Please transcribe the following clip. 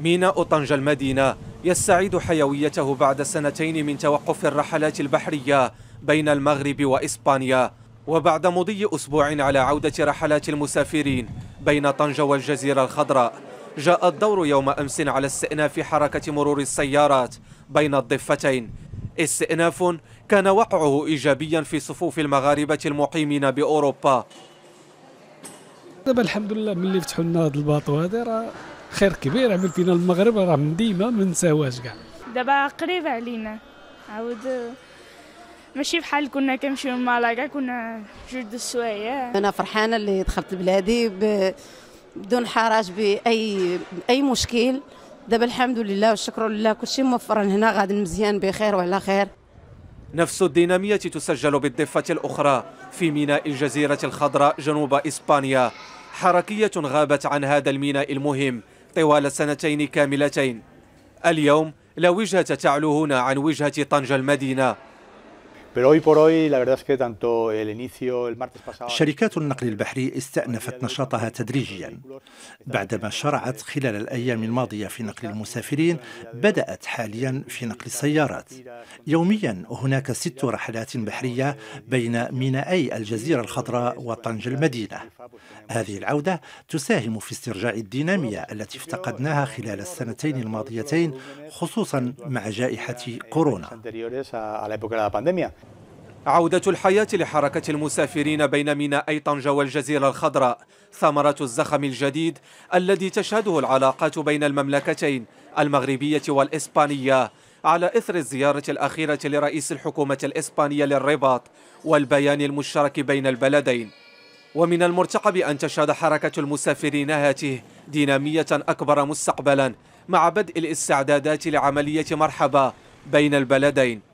ميناء طنجة المدينة يستعيد حيويته بعد سنتين من توقف الرحلات البحرية بين المغرب وإسبانيا وبعد مضي أسبوع على عودة رحلات المسافرين بين طنجة والجزيرة الخضراء جاء الدور يوم أمس على استئناف حركة مرور السيارات بين الضفتين استئناف كان وقعه إيجابيا في صفوف المغاربة المقيمين بأوروبا دابا الحمد لله ملي فتحوا لنا هذا الباطو هذا راه خير كبير عمل فينا المغرب راه من ديما ما نساواش كاع دابا قريب علينا عاود ماشي بحال كنا كنمشيو لمالاكا كنا جوج السوايع انا فرحانه اللي دخلت بلادي بدون حراج باي اي مشكل دابا الحمد لله والشكر لله كلشي موفر هنا غادي مزيان بخير وعلى خير نفس الدينامية تسجل بالضفة الأخرى في ميناء الجزيرة الخضراء جنوب إسبانيا حركية غابت عن هذا الميناء المهم طوال سنتين كاملتين اليوم لا وجهة تعلو هنا عن وجهة طنجة المدينة شركات النقل البحري استأنفت نشاطها تدريجيا بعدما شرعت خلال الأيام الماضية في نقل المسافرين بدأت حاليا في نقل السيارات يوميا هناك ست رحلات بحرية بين مينائي الجزيرة الخضراء وطنجة المدينة هذه العودة تساهم في استرجاع الدينامية التي افتقدناها خلال السنتين الماضيتين خصوصا مع جائحة كورونا عودة الحياة لحركة المسافرين بين ميناء طنجة والجزيرة الخضراء ثمرة الزخم الجديد الذي تشهده العلاقات بين المملكتين المغربية والإسبانية على إثر الزيارة الأخيرة لرئيس الحكومة الإسبانية للرباط والبيان المشترك بين البلدين ومن المرتقب أن تشهد حركة المسافرين هاته دينامية أكبر مستقبلا مع بدء الاستعدادات لعملية مرحبة بين البلدين